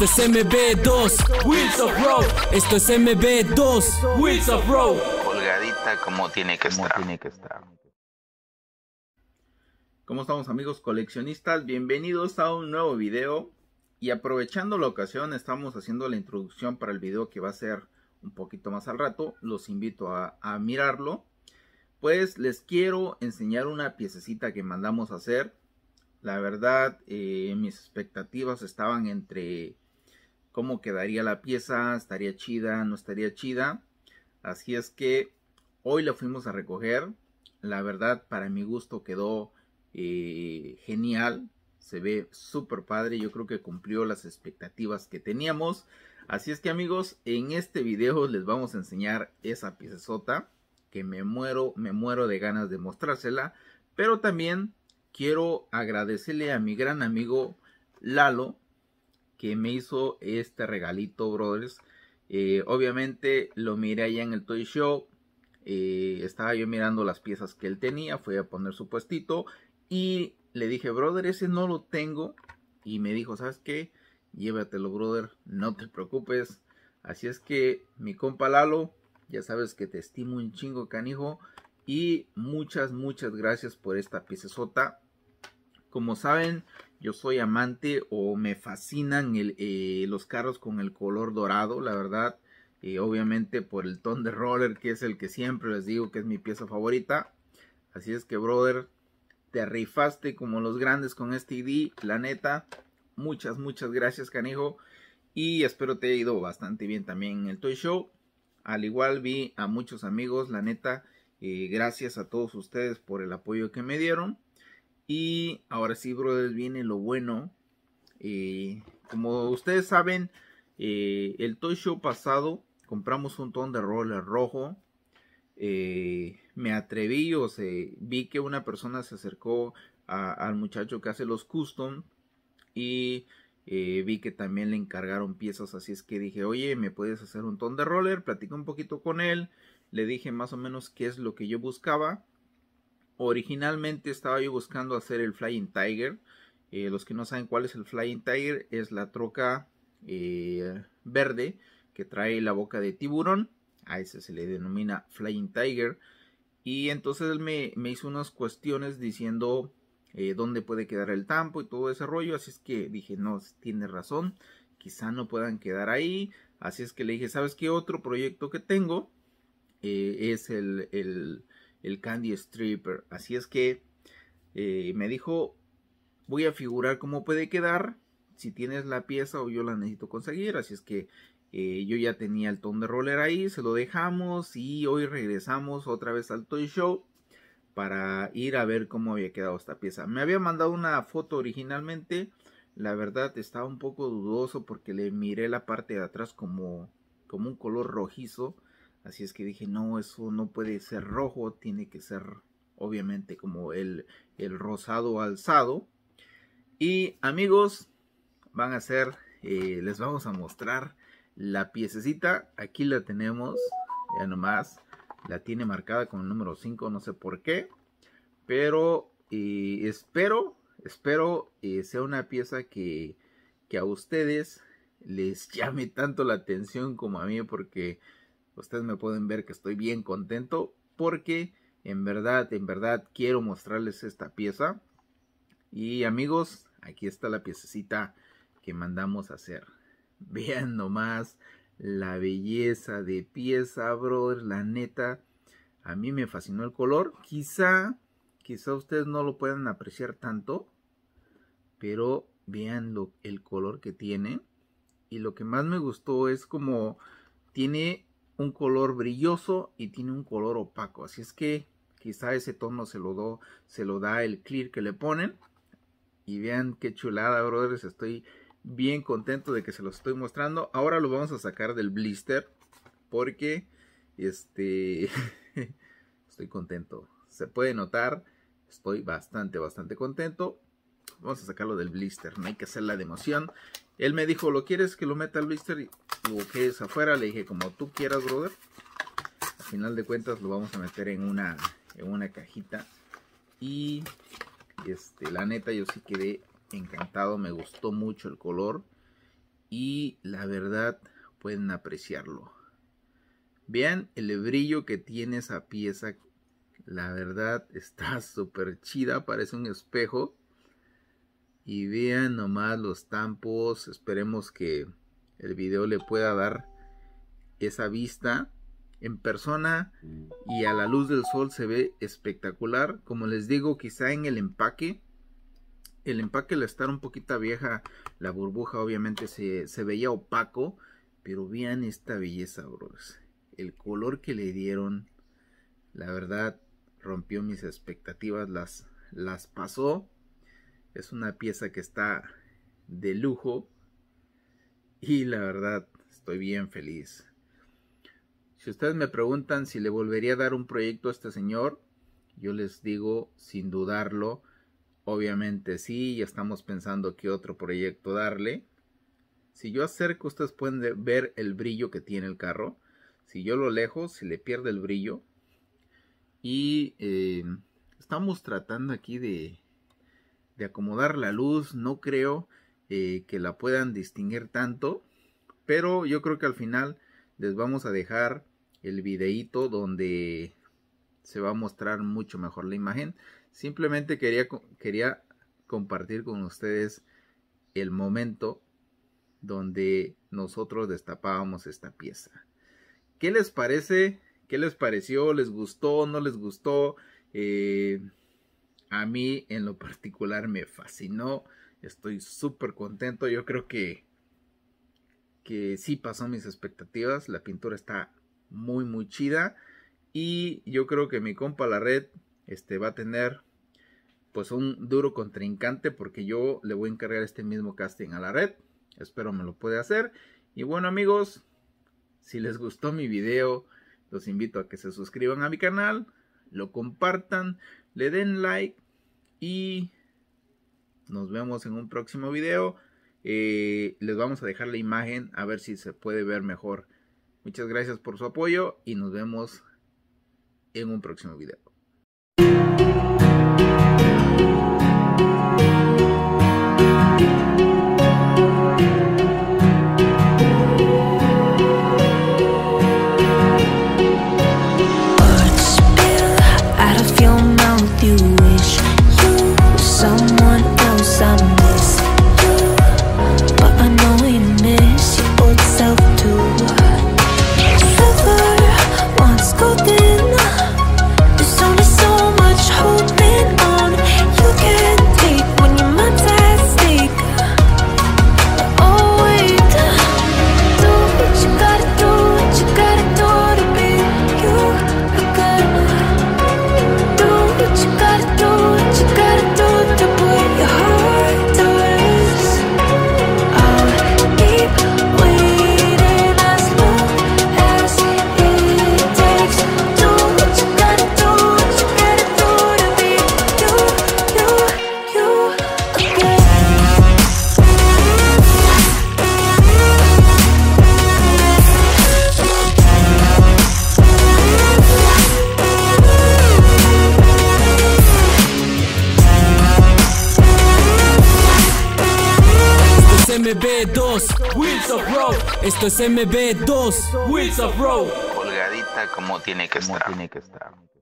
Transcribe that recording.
Esto es MB2, Wheels of Road. Esto es MB2, Wheels of Road. Colgadita como tiene que estar. Tiene que estar. ¿Cómo estamos amigos coleccionistas? Bienvenidos a un nuevo video. Y aprovechando la ocasión, estamos haciendo la introducción para el video que va a ser un poquito más al rato. Los invito a, mirarlo. Pues les quiero enseñar una piececita que mandamos a hacer. La verdad, eh, mis expectativas estaban entre cómo quedaría la pieza, estaría chida, no estaría chida. Así es que hoy la fuimos a recoger. La verdad, para mi gusto quedó eh, genial. Se ve súper padre. Yo creo que cumplió las expectativas que teníamos. Así es que amigos, en este video les vamos a enseñar esa piezota que me muero, me muero de ganas de mostrársela. Pero también quiero agradecerle a mi gran amigo Lalo que me hizo este regalito, brothers. Eh, obviamente lo miré allá en el Toy Show. Eh, estaba yo mirando las piezas que él tenía. Fui a poner su puestito. Y le dije, brother, ese no lo tengo. Y me dijo, ¿sabes qué? Llévatelo, brother. No te preocupes. Así es que, mi compa Lalo, ya sabes que te estimo un chingo, canijo. Y muchas, muchas gracias por esta sota Como saben, yo soy amante o me fascinan eh, los carros con el color dorado, la verdad. Y obviamente por el ton de roller que es el que siempre les digo que es mi pieza favorita. Así es que, brother, te rifaste como los grandes con este ID, la neta. Muchas, muchas gracias, canijo. Y espero te haya ido bastante bien también en el Toy Show. Al igual vi a muchos amigos, la neta. Eh, gracias a todos ustedes por el apoyo que me dieron. Y ahora sí, brothers, viene lo bueno. Eh, como ustedes saben, eh, el Toy Show pasado compramos un ton de roller rojo. Eh, me atreví, o sea, vi que una persona se acercó al muchacho que hace los custom y vi que también le encargaron piezas, así es que dije, oye, ¿me puedes hacer un ton de roller? platico un poquito con él, le dije más o menos qué es lo que yo buscaba Originalmente estaba yo buscando hacer el Flying Tiger. Eh, los que no saben cuál es el Flying Tiger, es la troca eh, verde que trae la boca de tiburón. A ese se le denomina Flying Tiger. Y entonces él me, hizo unas cuestiones diciendo eh, dónde puede quedar el tampo y todo ese rollo. Así es que dije, no, tiene razón, quizá no puedan quedar ahí. Así es que le dije, ¿sabes qué otro proyecto que tengo? es el el Candy Stripper. Así es que eh, me dijo, voy a figurar cómo puede quedar, si tienes la pieza o yo la necesito conseguir. Así es que eh, yo ya tenía el ton de roller ahí, se lo dejamos y hoy regresamos otra vez al Toy Show para ir a ver cómo había quedado esta pieza. Me había mandado una foto originalmente, la verdad estaba un poco dudoso porque le miré la parte de atrás como, como un color rojizo Así es que dije, no, eso no puede ser rojo, tiene que ser obviamente como el, el rosado alzado. Y amigos, van a ser, eh, les vamos a mostrar la piececita. Aquí la tenemos, ya nomás, la tiene marcada con el número 5, no sé por qué. Pero eh, espero, espero eh, sea una pieza que, que a ustedes les llame tanto la atención como a mí porque... Ustedes me pueden ver que estoy bien contento porque en verdad, en verdad quiero mostrarles esta pieza. Y amigos, aquí está la piececita que mandamos a hacer. Vean nomás la belleza de pieza, brother, la neta. A mí me fascinó el color. Quizá, quizá ustedes no lo puedan apreciar tanto. Pero vean el color que tiene. Y lo que más me gustó es como tiene un color brilloso y tiene un color opaco. Así es que quizá ese tono se lo, do, se lo da el clear que le ponen. Y vean qué chulada, brothers. Estoy bien contento de que se los estoy mostrando. Ahora lo vamos a sacar del blister. Porque este estoy contento. Se puede notar. Estoy bastante, bastante contento. Vamos a sacarlo del blister. No hay que hacer la de emoción. Él me dijo, ¿lo quieres que lo meta al blister? que es afuera, le dije como tú quieras, brother. Al final de cuentas lo vamos a meter en una, en una cajita. Y este, la neta yo sí quedé encantado, me gustó mucho el color. Y la verdad pueden apreciarlo. Vean el brillo que tiene esa pieza. La verdad está súper chida, parece un espejo. Y vean nomás los tampos, esperemos que el video le pueda dar esa vista en persona y a la luz del sol se ve espectacular. Como les digo, quizá en el empaque, el empaque al estar un poquito vieja, la burbuja obviamente se, veía opaco, pero vean esta belleza, bros. El color que le dieron, la verdad, rompió mis expectativas, las, las pasó. Es una pieza que está de lujo y la verdad estoy bien feliz. Si ustedes me preguntan si le volvería a dar un proyecto a este señor, yo les digo sin dudarlo, obviamente sí, ya estamos pensando qué otro proyecto darle. Si yo acerco, ustedes pueden ver el brillo que tiene el carro. Si yo lo alejo, si le pierde el brillo. Y eh, estamos tratando aquí de, de acomodar la luz, no creo. Eh, que la puedan distinguir tanto. Pero yo creo que al final les vamos a dejar el videíto donde se va a mostrar mucho mejor la imagen. Simplemente quería, quería compartir con ustedes el momento donde nosotros destapábamos esta pieza. ¿Qué les parece? ¿Qué les pareció? ¿Les gustó? ¿No les gustó? Eh, a mí en lo particular me fascinó. Estoy súper contento. Yo creo que, que sí pasó mis expectativas. La pintura está muy, muy chida. Y yo creo que mi compa la red este, va a tener pues un duro contrincante porque yo le voy a encargar este mismo casting a la red. Espero me lo puede hacer. Y bueno amigos, si les gustó mi video, los invito a que se suscriban a mi canal, lo compartan, le den like y nos vemos en un próximo video. Eh, les vamos a dejar la imagen a ver si se puede ver mejor. Muchas gracias por su apoyo y nos vemos en un próximo video. Esto es MB2 Wheels of Road. Colgadita como tiene que como Tiene que estar.